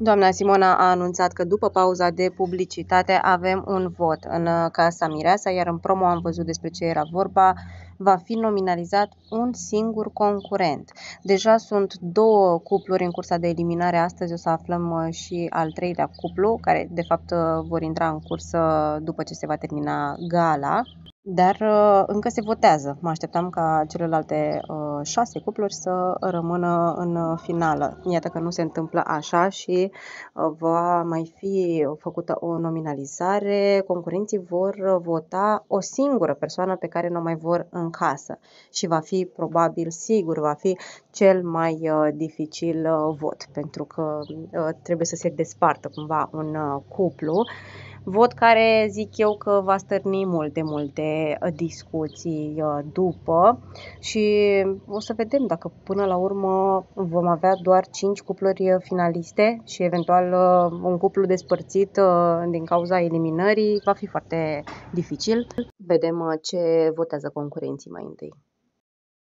Doamna Simona a anunțat că după pauza de publicitate avem un vot în uh, Casa Mireasa, iar în promo am văzut despre ce era vorba, va fi nominalizat un singur concurent. Deja sunt două cupluri în cursa de eliminare, astăzi o să aflăm uh, și al treilea cuplu, care de fapt uh, vor intra în cursă după ce se va termina gala dar uh, încă se votează. Mă așteptam ca celelalte uh, șase cupluri să rămână în finală. Iată că nu se întâmplă așa și uh, va mai fi făcută o nominalizare. Concurenții vor vota o singură persoană pe care nu mai vor în casă și va fi probabil sigur, va fi cel mai uh, dificil uh, vot pentru că uh, trebuie să se despartă cumva un uh, cuplu. Uh, vot care zic eu că va stârni multe, multe uh, discuții uh, după și o să vedem dacă până la urmă vom avea doar 5 cupluri uh, finaliste și eventual un cuplu despărțit din cauza eliminării va fi foarte dificil. Vedem ce votează concurenții mai întâi.